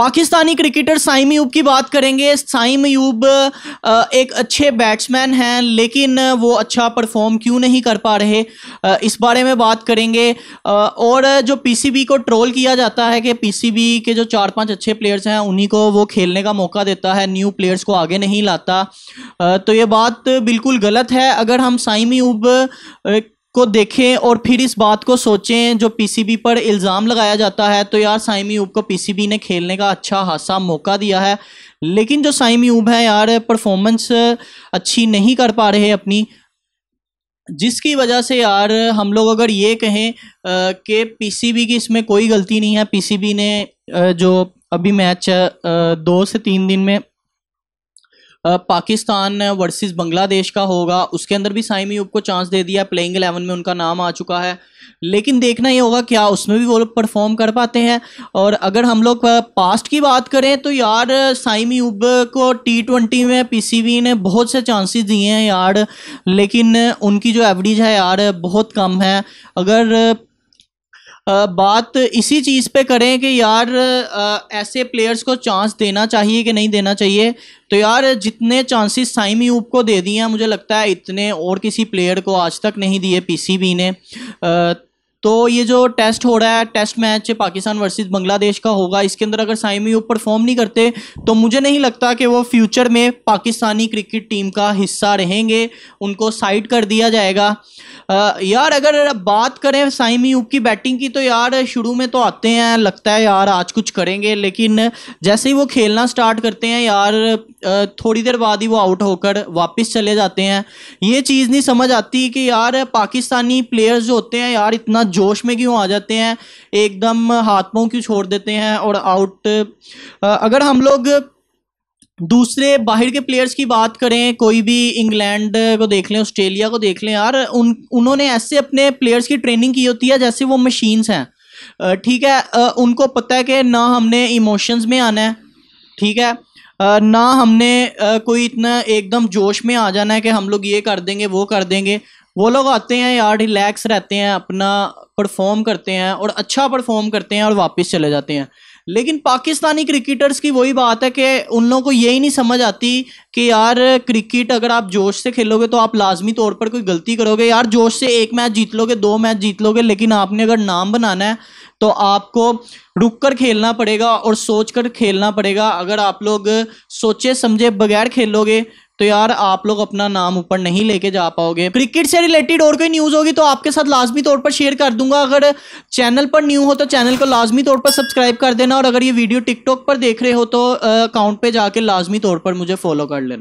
Pakistani cricketer Saim यूब की बात करेंगे साइम यूब एक अच्छे बैट्समैन हैं लेकिन वो अच्छा परफॉर्म क्यों नहीं कर पा रहे इस बारे में बात करेंगे और जो पीसीबी को ट्रोल किया जाता है कि पीसीबी के जो चार पांच अच्छे प्लेयर्स हैं उन्हीं को वो खेलने का मौका देता है न्यू प्लेयर्स को आगे नहीं लाता तो ये बात बिल्कुल गलत है अगर हम साइम यूब को देखें और फिर इस बात को सोचें जो पीसीबी पर इल्ज़ाम लगाया जाता है तो यार साइमी ऊब को पीसीबी ने खेलने का अच्छा खासा मौका दिया है लेकिन जो साइमी ऊब है यार परफॉर्मेंस अच्छी नहीं कर पा रहे अपनी जिसकी वजह से यार हम लोग अगर ये कहें कि पीसीबी की इसमें कोई गलती नहीं है पीसीबी ने जो अभी मैच दो से तीन दिन में पाकिस्तान वर्सेस बांग्लादेश का होगा उसके अंदर भी साइमी यूब को चांस दे दिया प्लेइंग एलेवन में उनका नाम आ चुका है लेकिन देखना ये होगा क्या उसमें भी वो लोग परफॉर्म कर पाते हैं और अगर हम लोग पास्ट की बात करें तो यार साइमी यूब को टी ट्वेंटी में पीसीबी ने बहुत से चांसेस दिए हैं यार लेकिन उनकी जो एवरेज है यार बहुत कम है अगर बात इसी चीज़ पे करें कि यार ऐसे प्लेयर्स को चांस देना चाहिए कि नहीं देना चाहिए तो यार जितने चांसेस साइम यूप को दे दिए हैं मुझे लगता है इतने और किसी प्लेयर को आज तक नहीं दिए पीसीबी ने तो ये जो टेस्ट हो रहा है test match Pakistan versus Bangladesh का होगा इसके अंदर अगर साइमी वो परफॉर्म नहीं करते तो मुझे नहीं लगता कि वो फ्यूचर में पाकिस्तानी क्रिकेट टीम का हिस्सा रहेंगे उनको साइड कर दिया जाएगा आ, यार अगर बात करें साइमी यूब की बैटिंग की तो यार शुरू में तो आते हैं लगता है यार आज कुछ करेंगे लेकिन जैसे ही वो खेलना स्टार्ट करते हैं यार थोड़ी देर बाद ही वो आउट होकर वापस चले जाते हैं ये चीज़ नहीं समझ आती कि यार पाकिस्तानी प्लेयर्स जो होते हैं यार इतना जोश में क्यों आ जाते हैं एकदम हाथ पाँव क्यों छोड़ देते हैं और आउट अगर हम लोग दूसरे बाहर के प्लेयर्स की बात करें कोई भी इंग्लैंड को देख लें ऑस्ट्रेलिया को देख लें यार उन उन्होंने ऐसे अपने प्लेयर्स की ट्रेनिंग की होती है जैसे वो मशीन्स हैं ठीक है उनको पता है कि ना हमने इमोशंस में आना है ठीक है ना हमने कोई इतना एकदम जोश में आ जाना है कि हम लोग ये कर देंगे वो कर देंगे वो लोग आते हैं यार रिलैक्स रहते हैं अपना परफॉर्म करते हैं और अच्छा परफॉर्म करते हैं और वापस चले जाते हैं लेकिन पाकिस्तानी क्रिकेटर्स की वही बात है कि उन लोगों को यही नहीं समझ आती कि यार क्रिकेट अगर आप जोश से खेलोगे तो आप लाजमी तौर पर कोई गलती करोगे यार जोश से एक मैच जीत लोगे दो मैच जीत लोगे लेकिन आपने अगर नाम बनाना है तो आपको रुक कर खेलना पड़ेगा और सोच कर खेलना पड़ेगा अगर आप लोग सोचे समझे बगैर खेलोगे तो यार आप लोग अपना नाम ऊपर नहीं लेके जा पाओगे क्रिकेट से रिलेटेड और कोई न्यूज़ होगी तो आपके साथ लाजमी तौर पर शेयर कर दूंगा अगर चैनल पर न्यू हो तो चैनल को लाजमी तौर पर सब्सक्राइब कर देना और अगर ये वीडियो टिकटॉक पर देख रहे हो तो अकाउंट पे जाके लाजमी तौर पर मुझे फॉलो कर लेना